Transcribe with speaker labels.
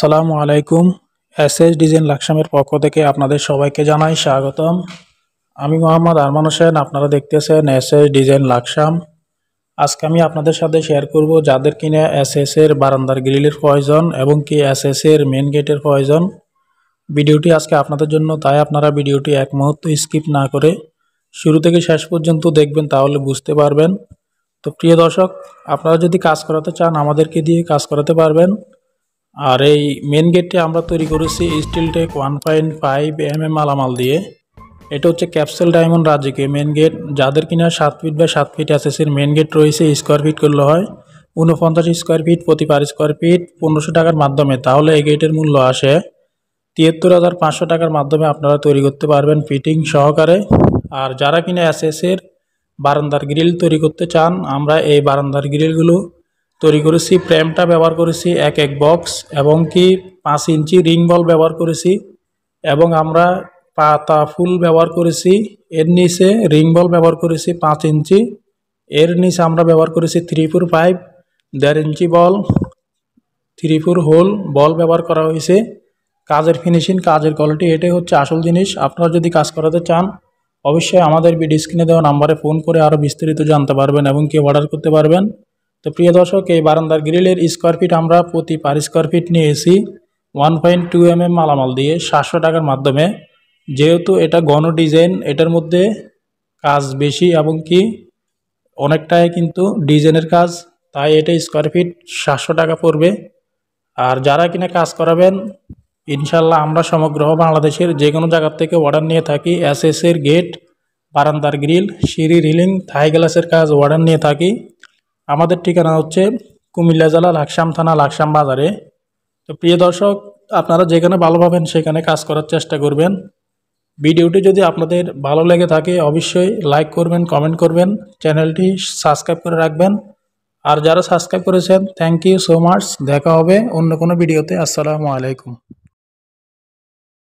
Speaker 1: আসসালামু আলাইকুম S S design লাকসামের পক্ষ থেকে আপনাদের সবাইকে জানাই স্বাগতম আমি মোহাম্মদ আরমান হোসেন আপনারা দেখতেছেন এস এস ডিজাইন লাকসাম আজকে আমি আপনাদের সাথে শেয়ার করব যাদের কিনে এস এস এর বারান্দার গ্রিলের প্রয়োজন এবং কি এস এস এর মেন গেটের প্রয়োজন ভিডিওটি আজকে আপনাদের জন্য তাই আপনারা ভিডিওটি এক মুহূর্ত স্কিপ না করে শুরু থেকে শেষ পর্যন্ত দেখবেন তাহলে বুঝতে পারবেন তো প্রিয় দর্শক আপনারা যদি কাজ করাতে চান আমাদেরকে দিয়ে কাজ করাতে পারবেন আর এই মেন গেটটি আমরা তৈরি করেছি steel tech one point five M M মালামাল দিয়ে এটা হচ্ছে ক্যাপসেল ডায়মন্ড রাজ্যকে মেন গেট যাদের কিনা সাত ফিট বা সাত ফিট আছে মেন গেট রয়েছে স্কোয়ার ফিট করলে হয় উনপঞ্চাশ স্কোয়ার ফিট প্রতি পার স্কোয়ার ফিট পনেরোশো টাকার মাধ্যমে তাহলে এই গেটের মূল্য আসে তিয়াত্তর হাজার পাঁচশো টাকার মাধ্যমে আপনারা তৈরি করতে পারবেন ফিটিং সহকারে আর যারা কিনা এসএসের বারান্দার গ্রিল তৈরি করতে চান আমরা এই বারান্দার গ্রিলগুলো তৈরি করেছি প্র্যামটা ব্যবহার করেছি এক এক বক্স এবং কি পাঁচ ইঞ্চি রিং বল ব্যবহার করেছি এবং আমরা পাতা ফুল ব্যবহার করেছি এর নিচে রিং বল ব্যবহার করেছি পাঁচ ইঞ্চি এর নিচে আমরা ব্যবহার করেছি থ্রি ফোর ফাইভ দেড় inch ball three four hole ball ব্যবহার করা হয়েছে কাজের ফিনিশিং কাজের কোয়ালিটি এটাই হচ্ছে আসল জিনিস আপনারা যদি কাজ করাতে চান অবশ্যই আমাদের বি স্ক্রিনে দেওয়া নাম্বারে ফোন করে আরও বিস্তারিত জানতে পারবেন এবং কি অর্ডার করতে পারবেন তো প্রিয় দর্শক এই বারান্দার গ্রিলের স্কোয়ার ফিট আমরা প্রতি পার স্কোয়ার ফিট নিয়েছি one point two M M মালামাল দিয়ে সাতশো টাকার মাধ্যমে যেহেতু এটা গণ ডিজাইন এটার মধ্যে কাজ বেশি এবং কি অনেকটাই কিন্তু ডিজাইনের কাজ তাই এটা স্কোয়ার ফিট সাতশো টাকা পড়বে আর যারা কিনা কাজ করাবেন ইনশাল্লাহ আমরা সমগ্র বাংলাদেশের যে কোনো জায়গার থেকে অর্ডার নিয়ে থাকি এস এর গেট বারান্দার গ্রিল সিঁড়ি রিলিং থাই গ্লাসের কাজ অর্ডার নিয়ে থাকি আমাদের ঠিকানা হচ্ছে কুমিল্লা জেলা লাকসাম থানা লাকসাম বাজারে তো প্রিয় দর্শক আপনারা যেখানে ভালো পাবেন সেখানে কাজ করার চেষ্টা করবেন ভিডিওটি যদি আপনাদের ভালো লেগে থাকে অবশ্যই লাইক করবেন কমেন্ট করবেন চ্যানেলটি সাবস্ক্রাইব করে রাখবেন আর যারা সাবস্ক্রাইব করেছেন থ্যাংক ইউ সো মাচ দেখা হবে অন্য কোনো ভিডিওতে আসসালামু আলাইকুম